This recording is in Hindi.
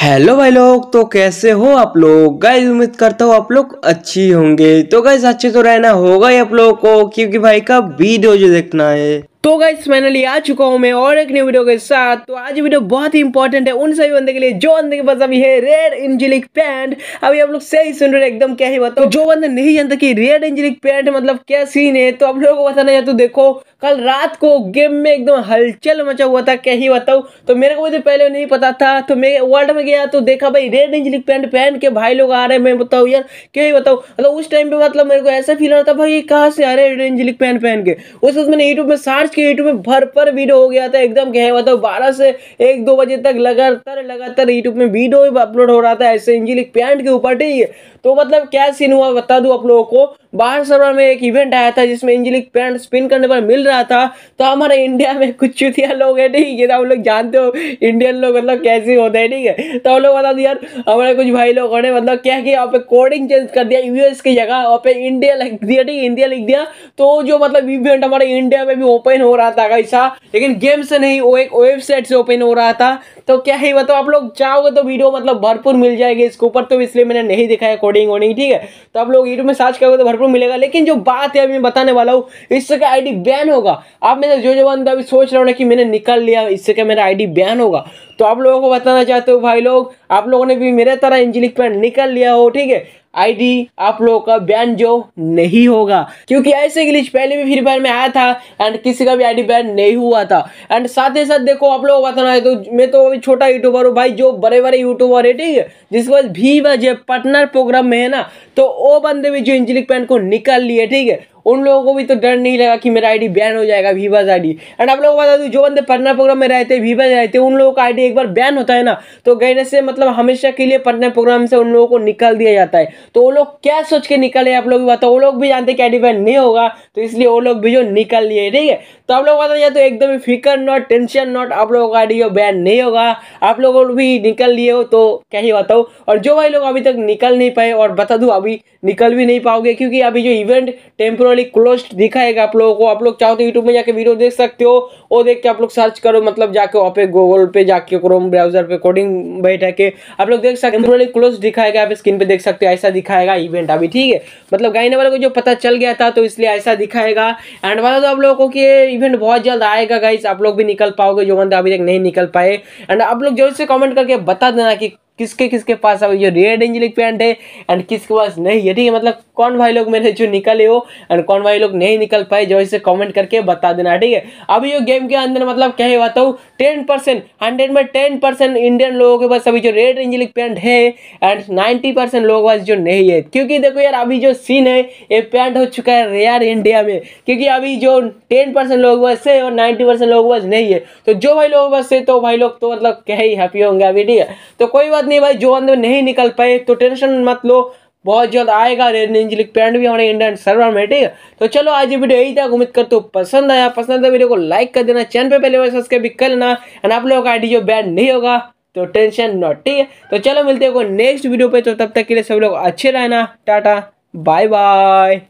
हेलो भाई लोग तो कैसे हो आप लोग गाइज उम्मीद करता हूँ आप लोग अच्छी होंगे तो गाइज अच्छे तो रहना होगा ही आप लोगों को क्योंकि भाई का वीडियो जो देखना है तो गाइस फाइनली आ चुका हूँ मैं और एक न्यू वीडियो के साथ तो आज वीडियो बहुत ही इंपॉर्टेंट है उन सभी बंदे के लिए जो बंदे के पास अभी है रेड इंजिलिक पैंट अभी आप लोग सही सुन रहे एकदम क्या ही बताओ तो जो बंदे नहीं जानता कि रेड इंजिलिक पैंट मतलब क्या सीन है तो आप लोगों को बताना चाहते तो देखो कल रात को गेम में एकदम हलचल मचा हुआ था क्या ही बताऊँ तो मेरे को भी तो पहले नहीं पता था तो मैं वर्ल्ड में गया तो देखा भाई रेड रेंज पैंट पहन के भाई लोग आ रहे हैं मैं बताऊँ यार क्या ही बताऊँ मतलब उस टाइम पे मतलब मेरे को ऐसा फील रहा था भाई कहाँ से आ रहे रेड रेंज पैंट पहन के उस वक्त मैंने यूट्यूब में सर्च किया यूट्यूब में भर पर वीडियो हो गया था एकदम क्या बताऊँ बारह से एक दो बजे तक लगातार लगातार यूट्यूब में वीडियो अपलोड हो रहा था ऐसे इंजिलिक पैंट के ऊपर ठीक है तो मतलब क्या सीन हुआ बता दूँ आप लोगों को बाहर सर्वर में एक इवेंट आया था जिसमें इंजिलिक पैंट स्पिन करने पर मिल रहा था तो हमारे इंडिया में कुछ चुतिया लोग है ठीक है तो हम लोग जानते हो इंडियन लोग मतलब कैसे होते हैं ठीक है तो हम लोग बता दो यार हमारे कुछ भाई लोग ने मतलब क्या कि वहाँ पे कोडिंग चेंज कर दिया यूएस की जगह वहाँ पे इंडिया लिख दिया ठीक इंडिया लिख दिया तो जो मतलब इवेंट हमारे इंडिया में भी ओपन हो रहा था ऐसा हाँ, लेकिन गेम से नहीं वो एक वेबसाइट से ओपन हो रहा था तो क्या ही मतलब आप लोग चाहोगे तो वीडियो मतलब भरपूर मिल जाएगी इसके ऊपर तो इसलिए मैंने नहीं दिखाया कोडिंग वोडिंग ठीक है तो आप लोग यूट्यूब में सर्च करोगे तो जरूर मिलेगा लेकिन जो बात है अभी मैं बताने वाला हूँ इससे का आईडी बैन होगा आप मेरे जो जो बंदा अभी सोच रहा हूँ कि मैंने निकाल लिया इससे का मेरा आईडी बैन होगा तो आप लोगों को बताना चाहते हो भाई लोग आप लोगों ने भी मेरे तरह इंजिलिक पैंट निकाल लिया हो ठीक है आईडी आप लोगों का बैन जो नहीं होगा क्योंकि ऐसे ग्लिच पहले भी फ्री फायर में आया था एंड किसी का भी आईडी बैन नहीं हुआ था एंड साथ ही साथ देखो आप लोगों को बताना है तो मैं तो अभी छोटा यूट्यूबर हूँ भाई जो बड़े बड़े यूट्यूबर है ठीक है जिसके पास भी वजह पार्टनर प्रोग्राम में है ना तो वो बंदे भी जो इंजिलिक पैन को निकाल लिए ठीक है उन लोगों को भी तो डर नहीं लगा कि मेरा आईडी बैन हो जाएगा वीवाज आईडी एंड आप लोगों को बता दू जो बंदे पन्ना प्रोग्राम में रहते वीवाज रहते उन लोगों का आईडी एक बार बैन होता है ना तो गहने से मतलब हमेशा के लिए पन्ना प्रोग्राम से उन लोगों को निकाल दिया जाता है तो वो लोग क्या सोच के निकले आप लोग भी बताओ तो वो लोग भी जानते कि आईडी बैन नहीं होगा तो इसलिए वो लोग भी जो निकल लिए ठीक है तो आप लोग बता दिया तो एकदम फिकर नॉट टेंशन नॉट आप लोगों का आईडी बैन नहीं होगा आप लोग भी निकल लिए हो तो क्या ही बताओ और जो भाई लोग अभी तक निकल नहीं पाए और बता दूँ अभी निकल भी नहीं पाओगे क्योंकि अभी जो इवेंट टेम्पोर टोटली क्लोज दिखाएगा आप लोगों को आप लोग चाहो तो यूट्यूब में जाके वीडियो देख सकते हो वो देख के आप लोग सर्च करो मतलब जाके वहाँ पे गूगल पे जाके क्रोम ब्राउजर पे कोडिंग बैठा के आप लोग देख सकते हो क्लोज दिखाएगा आप स्क्रीन पे देख सकते हो ऐसा दिखाएगा इवेंट अभी ठीक है मतलब गाइने वाले को जो पता चल गया था तो इसलिए ऐसा दिखाएगा एंड बता दो आप लोगों को कि इवेंट बहुत जल्द आएगा गाइस आप लोग भी निकल पाओगे जो बंदा अभी तक नहीं निकल पाए एंड आप लोग जरूर से कॉमेंट करके बता देना कि किसके किसके पास अब ये रेड एंजलिक पैंट है एंड किसके पास नहीं है ठीक है मतलब कौन भाई लोग मेरे जो निकले हो एंड कौन भाई लोग नहीं निकल पाए जो इसे कमेंट करके बता देना ठीक है अभी ये गेम के अंदर मतलब क्या ही बताऊँ टेन परसेंट हंड्रेड में टेन परसेंट इंडियन लोगों के पास अभी जो रेड एंजलिक पैंट है एंड नाइन्टी परसेंट लोगों पास जो नहीं है क्योंकि देखो यार अभी जो सीन है ये पैंट हो चुका है रेयर इंडिया में क्योंकि अभी जो टेन परसेंट लोगों पास है और नाइन्टी परसेंट लोगों पास नहीं है तो जो भाई लोगों पास है तो भाई लोग तो मतलब क्या ही हैप्पी होंगे अभी ठीक है तो कोई बात नहीं भाई जो अंदर नहीं निकल पाए तो टेंशन मत लो बहुत जल्द आएगा रेड निंज लीग पैंट भी हमारे इंडियन सर्वर में ठीक है तो चलो आज ये वीडियो यही था उम्मीद करते हो पसंद आया पसंद आया वीडियो को लाइक कर देना चैनल पे पहले बार सब्सक्राइब भी कर लेना एंड आप लोगों का आईडी जो बैन नहीं होगा तो टेंशन नॉट ठीक है तो चलो मिलते हैं नेक्स्ट वीडियो पे तो तब तक के लिए सब लोग अच्छे रहना टाटा बाय बाय